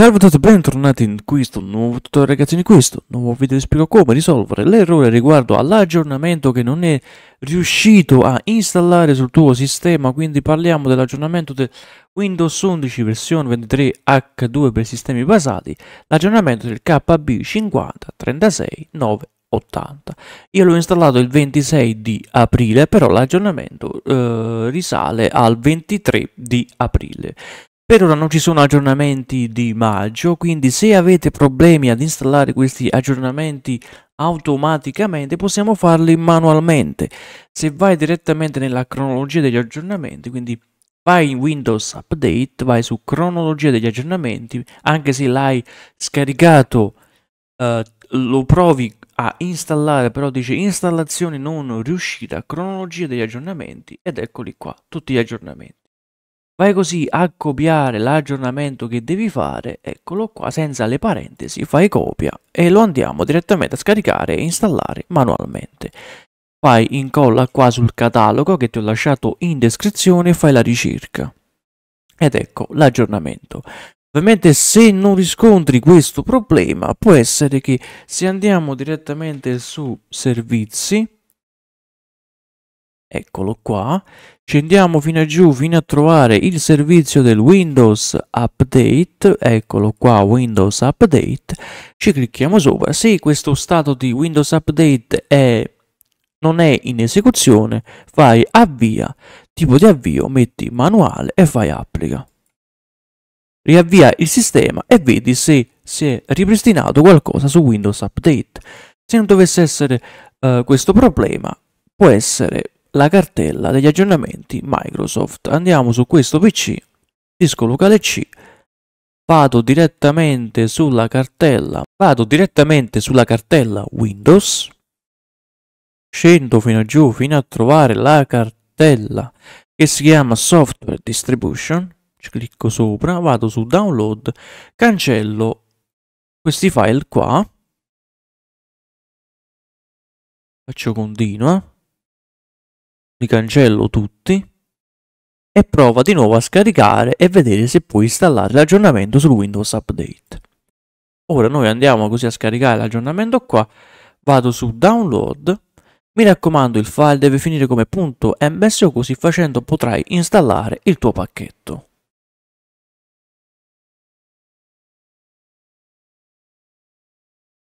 Salve a tutti e bentornati in questo nuovo tutorial ragazzi in questo nuovo video vi spiego come risolvere l'errore riguardo all'aggiornamento che non è riuscito a installare sul tuo sistema quindi parliamo dell'aggiornamento del Windows 11 versione 23H2 per sistemi basati l'aggiornamento del KB 50369 80. Io l'ho installato il 26 di aprile, però l'aggiornamento eh, risale al 23 di aprile. Per ora non ci sono aggiornamenti di maggio, quindi se avete problemi ad installare questi aggiornamenti automaticamente possiamo farli manualmente. Se vai direttamente nella cronologia degli aggiornamenti, quindi vai in Windows Update, vai su cronologia degli aggiornamenti, anche se l'hai scaricato, eh, lo provi a installare, però dice installazione non riuscita, cronologia degli aggiornamenti ed eccoli qua, tutti gli aggiornamenti. Vai così a copiare l'aggiornamento che devi fare, eccolo qua, senza le parentesi, fai copia e lo andiamo direttamente a scaricare e installare manualmente. Fai incolla qua sul catalogo che ti ho lasciato in descrizione e fai la ricerca. Ed ecco l'aggiornamento. Ovviamente se non riscontri questo problema può essere che se andiamo direttamente su servizi Eccolo qua. Scendiamo fino a giù, fino a trovare il servizio del Windows Update. Eccolo qua, Windows Update. Ci clicchiamo sopra. Se questo stato di Windows Update è, non è in esecuzione, fai avvia, tipo di avvio, metti manuale e fai applica. Riavvia il sistema e vedi se si è ripristinato qualcosa su Windows Update. Se non dovesse essere uh, questo problema, può essere la cartella degli aggiornamenti Microsoft. Andiamo su questo PC, disco locale C, vado direttamente sulla cartella, vado direttamente sulla cartella Windows, scendo fino giù fino a trovare la cartella che si chiama Software Distribution, Ci clicco sopra, vado su Download, cancello questi file qua, faccio continua, li cancello tutti e prova di nuovo a scaricare e vedere se puoi installare l'aggiornamento sul Windows Update. Ora noi andiamo così a scaricare l'aggiornamento qua, vado su download, mi raccomando il file deve finire come .mso così facendo potrai installare il tuo pacchetto.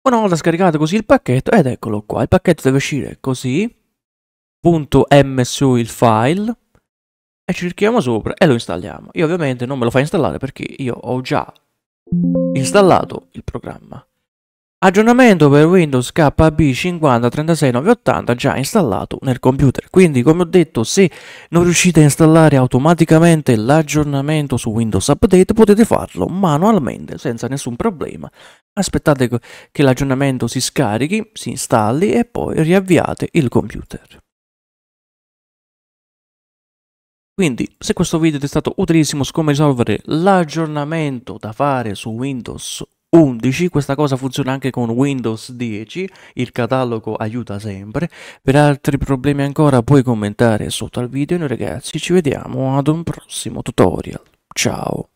Una volta scaricato così il pacchetto, ed eccolo qua, il pacchetto deve uscire così, .m su il file e ci cerchiamo sopra e lo installiamo. Io ovviamente non me lo fa installare perché io ho già installato il programma. Aggiornamento per Windows KB 50 36980 già installato nel computer. Quindi, come ho detto, se non riuscite a installare automaticamente l'aggiornamento su Windows Update, potete farlo manualmente senza nessun problema. Aspettate che l'aggiornamento si scarichi, si installi e poi riavviate il computer. Quindi, se questo video ti è stato utilissimo su come risolvere l'aggiornamento da fare su Windows 11, questa cosa funziona anche con Windows 10, il catalogo aiuta sempre. Per altri problemi ancora puoi commentare sotto al video noi ragazzi ci vediamo ad un prossimo tutorial. Ciao!